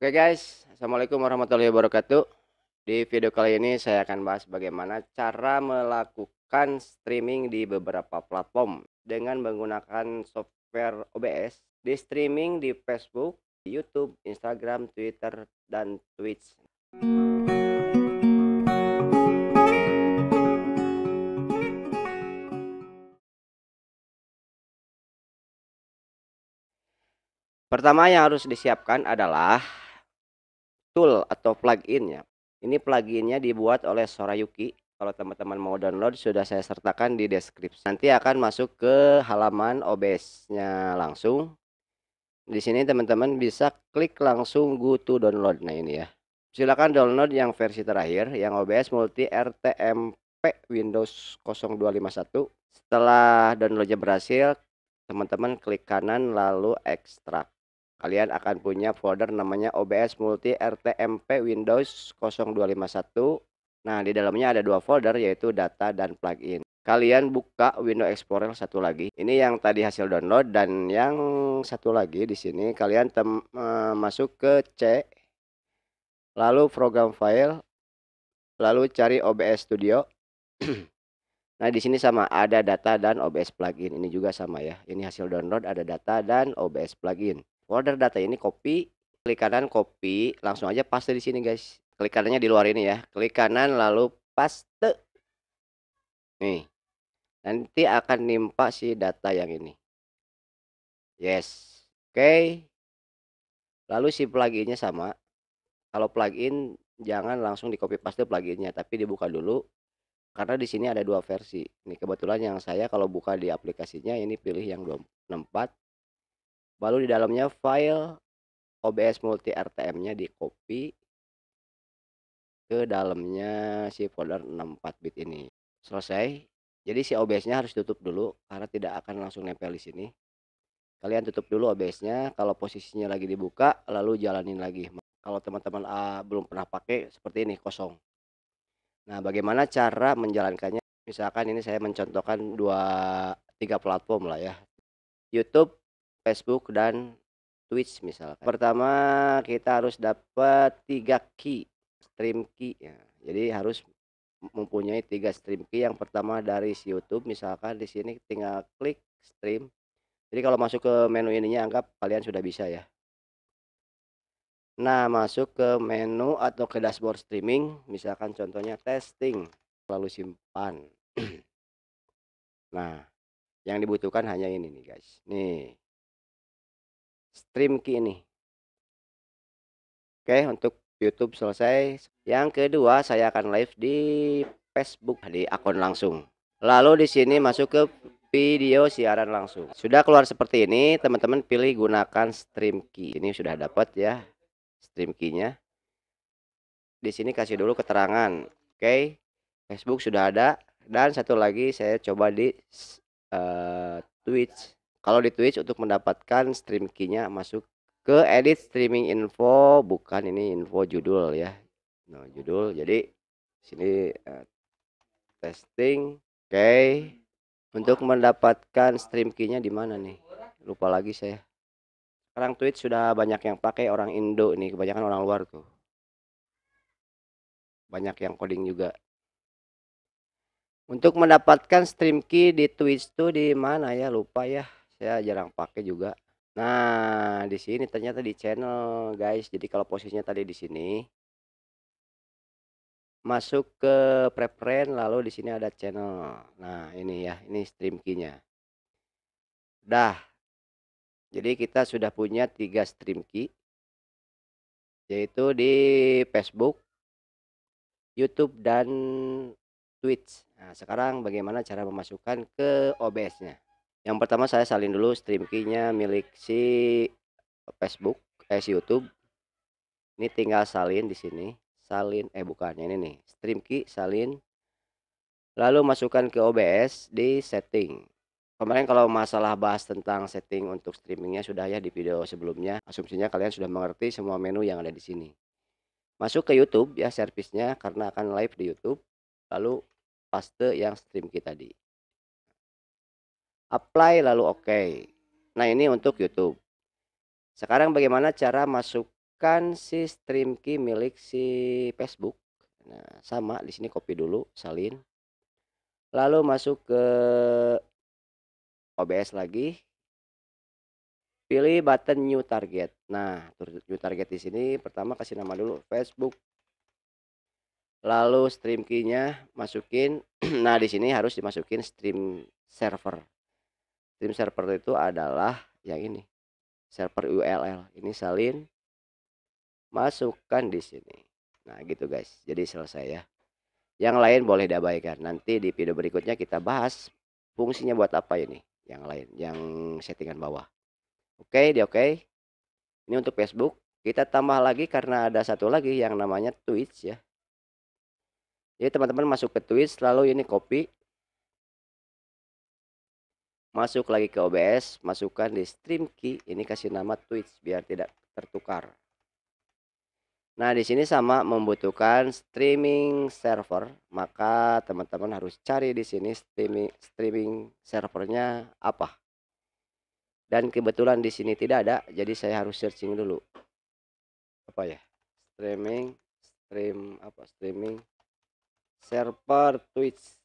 Oke okay guys, Assalamualaikum warahmatullahi wabarakatuh Di video kali ini saya akan bahas bagaimana cara melakukan streaming di beberapa platform Dengan menggunakan software OBS Di streaming di Facebook, Youtube, Instagram, Twitter, dan Twitch Pertama yang harus disiapkan adalah tool atau plugin ya. Ini pluginnya dibuat oleh Sorayuki. Kalau teman-teman mau download sudah saya sertakan di deskripsi. Nanti akan masuk ke halaman OBS-nya langsung. Di sini teman-teman bisa klik langsung go to download. Nah ini ya. Silakan download yang versi terakhir yang OBS Multi RTMP Windows 0251. Setelah downloadnya berhasil, teman-teman klik kanan lalu ekstrak kalian akan punya folder namanya OBS Multi RTMP Windows 0251. Nah, di dalamnya ada dua folder yaitu data dan plugin. Kalian buka Windows Explorer satu lagi. Ini yang tadi hasil download dan yang satu lagi di sini kalian tem, eh, masuk ke C lalu program file lalu cari OBS Studio. nah, di sini sama ada data dan OBS plugin. Ini juga sama ya. Ini hasil download ada data dan OBS plugin. Order data ini copy, klik kanan copy, langsung aja paste di sini guys. Klik kanannya di luar ini ya. Klik kanan lalu paste. Nih. Nanti akan nimpa si data yang ini. Yes. Oke. Okay. Lalu si pluginnya sama. Kalau plugin jangan langsung di copy paste pluginnya, tapi dibuka dulu karena di sini ada dua versi. Ini kebetulan yang saya kalau buka di aplikasinya ini pilih yang 24 Lalu di dalamnya file OBS multi RTM-nya di copy ke dalamnya si folder 64 bit ini. Selesai. Jadi si OBS-nya harus tutup dulu karena tidak akan langsung nempel di sini. Kalian tutup dulu OBS-nya, kalau posisinya lagi dibuka lalu jalanin lagi. Kalau teman-teman uh, belum pernah pakai seperti ini kosong. Nah, bagaimana cara menjalankannya? Misalkan ini saya mencontohkan dua tiga platform lah ya. YouTube, Facebook dan Twitch misalkan. Pertama kita harus dapat tiga key stream key ya. Jadi harus mempunyai tiga stream key. Yang pertama dari si YouTube misalkan di sini tinggal klik stream. Jadi kalau masuk ke menu ininya anggap kalian sudah bisa ya. Nah masuk ke menu atau ke dashboard streaming misalkan contohnya testing lalu simpan. nah yang dibutuhkan hanya ini nih guys. Nih stream key ini. Oke, untuk YouTube selesai. Yang kedua, saya akan live di Facebook di akun langsung. Lalu di sini masuk ke video siaran langsung. Sudah keluar seperti ini, teman-teman pilih gunakan stream key. Ini sudah dapat ya stream key-nya. Di sini kasih dulu keterangan. Oke. Facebook sudah ada dan satu lagi saya coba di uh, Twitch. Kalau di Twitch untuk mendapatkan stream key-nya masuk ke edit streaming info, bukan ini info judul ya. Nah, judul. Jadi sini uh, testing. Oke. Okay. Untuk mendapatkan stream key-nya di mana nih? Lupa lagi saya. Sekarang Twitch sudah banyak yang pakai orang Indo ini kebanyakan orang luar tuh. Banyak yang coding juga. Untuk mendapatkan stream key di Twitch tuh di mana ya? Lupa ya saya jarang pakai juga nah di sini ternyata di channel guys jadi kalau posisinya tadi di sini masuk ke preference lalu di sini ada channel nah ini ya ini stream key-nya dah jadi kita sudah punya tiga stream key yaitu di Facebook YouTube dan Twitch nah sekarang bagaimana cara memasukkan ke OBS-nya yang pertama saya salin dulu stream key milik si eh, Facebook, eh si YouTube. Ini tinggal salin di sini. Salin eh bukannya ini nih. Stream key salin. Lalu masukkan ke OBS di setting. Kemarin kalau masalah bahas tentang setting untuk streamingnya sudah ya di video sebelumnya. Asumsinya kalian sudah mengerti semua menu yang ada di sini. Masuk ke YouTube ya servisnya karena akan live di YouTube. Lalu paste yang stream key tadi apply lalu oke. Okay. Nah, ini untuk YouTube. Sekarang bagaimana cara masukkan si stream key milik si Facebook? Nah, sama di sini copy dulu, salin. Lalu masuk ke OBS lagi. Pilih button new target. Nah, new target di sini pertama kasih nama dulu Facebook lalu stream key-nya masukin nah di sini harus dimasukin stream server Tim server itu adalah yang ini. Server ULL. Ini salin masukkan di sini. Nah, gitu guys. Jadi selesai ya. Yang lain boleh diabaikan. Nanti di video berikutnya kita bahas fungsinya buat apa ini. Yang lain, yang settingan bawah. Oke, di oke. Ini untuk Facebook. Kita tambah lagi karena ada satu lagi yang namanya Twitch ya. Jadi teman-teman masuk ke Twitch lalu ini copy masuk lagi ke OBS masukkan di stream key ini kasih nama Twitch biar tidak tertukar Nah, di sini sama membutuhkan streaming server, maka teman-teman harus cari di sini streaming streaming servernya apa. Dan kebetulan di sini tidak ada, jadi saya harus searching dulu. Apa ya? Streaming stream apa? Streaming server Twitch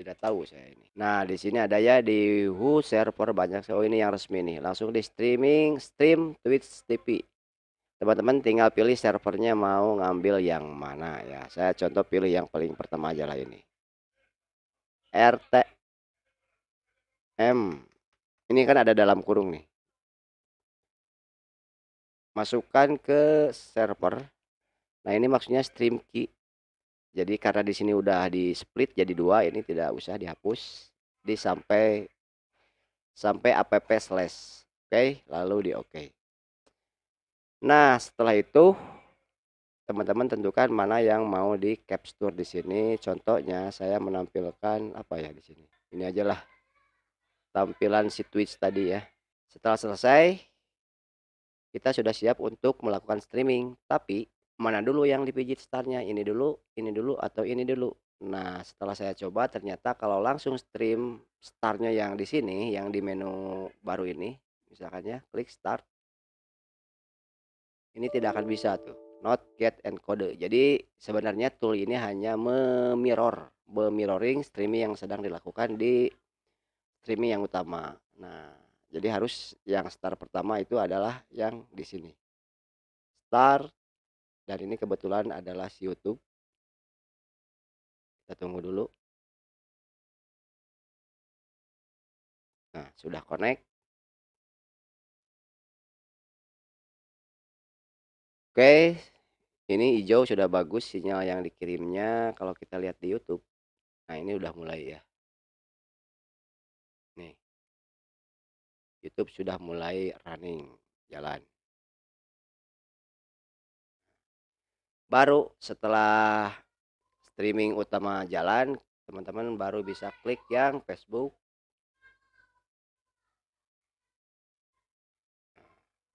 tidak tahu saya ini. Nah, di sini ada ya di Who server banyak. Oh, ini yang resmi nih. Langsung di streaming stream Twitch TV. Teman-teman tinggal pilih servernya mau ngambil yang mana ya. Saya contoh pilih yang paling pertama aja lah ini. RTM. Ini kan ada dalam kurung nih. Masukkan ke server. Nah, ini maksudnya stream key jadi karena di sini udah di split jadi dua, ini tidak usah dihapus. Di sampai sampai app slash. Oke, okay, lalu di oke. Okay. Nah, setelah itu teman-teman tentukan mana yang mau di capture di sini. Contohnya saya menampilkan apa ya di sini. Ini ajalah tampilan si Twitch tadi ya. Setelah selesai kita sudah siap untuk melakukan streaming, tapi mana dulu yang dipijit startnya ini dulu ini dulu atau ini dulu nah setelah saya coba ternyata kalau langsung stream startnya yang di sini yang di menu baru ini misalkan ya klik start ini tidak akan bisa tuh not get encode jadi sebenarnya tool ini hanya memirror memirroring streaming yang sedang dilakukan di streaming yang utama nah jadi harus yang start pertama itu adalah yang di sini start dan ini kebetulan adalah si YouTube kita tunggu dulu nah sudah connect oke ini hijau sudah bagus sinyal yang dikirimnya kalau kita lihat di YouTube nah ini udah mulai ya nih YouTube sudah mulai running jalan baru setelah streaming utama jalan teman-teman baru bisa klik yang Facebook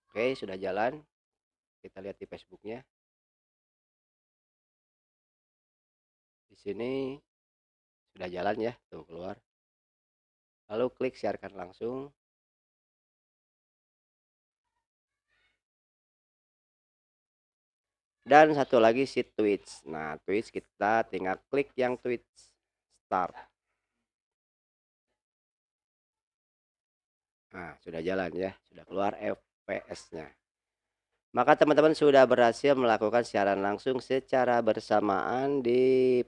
Oke sudah jalan kita lihat di Facebooknya di sini sudah jalan ya tuh keluar lalu klik siarkan langsung dan satu lagi si Twitch nah Twitch kita tinggal klik yang Twitch start nah sudah jalan ya sudah keluar FPS nya maka teman-teman sudah berhasil melakukan siaran langsung secara bersamaan di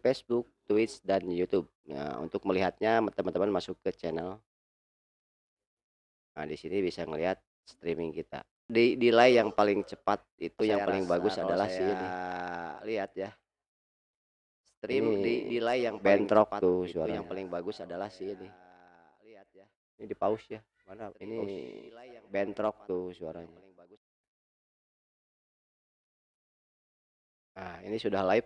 Facebook, Twitch, dan YouTube. Nah, untuk melihatnya teman-teman masuk ke channel. Nah, di sini bisa melihat streaming kita di delay yang paling cepat itu saya yang paling bagus adalah sih ini. Lihat ya. Stream ini di delay yang bentrok cepat tuh itu yang paling bagus adalah iya. sih ini. Lihat ya. Ini di pause ya. Mana ini yang bentrok tuh suaranya. Nah, ini sudah live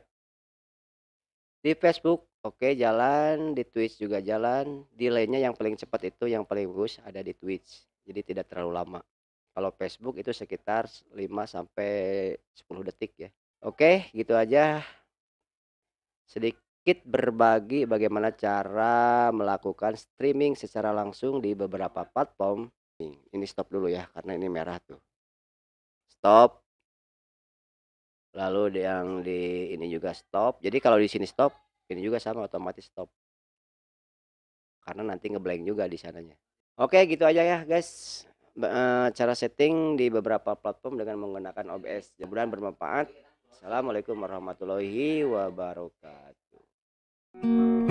di Facebook oke jalan di Twitch juga jalan delaynya yang paling cepat itu yang paling bagus ada di Twitch jadi tidak terlalu lama kalau Facebook itu sekitar 5 sampai 10 detik ya. Oke, gitu aja. Sedikit berbagi bagaimana cara melakukan streaming secara langsung di beberapa platform. Ini stop dulu ya karena ini merah tuh. Stop. Lalu yang di ini juga stop. Jadi kalau di sini stop, ini juga sama otomatis stop. Karena nanti ngeblank juga di sananya. Oke, gitu aja ya, guys. Eh, cara setting di beberapa platform dengan menggunakan OBS. jemuran bermanfaat. Assalamualaikum warahmatullahi wabarakatuh.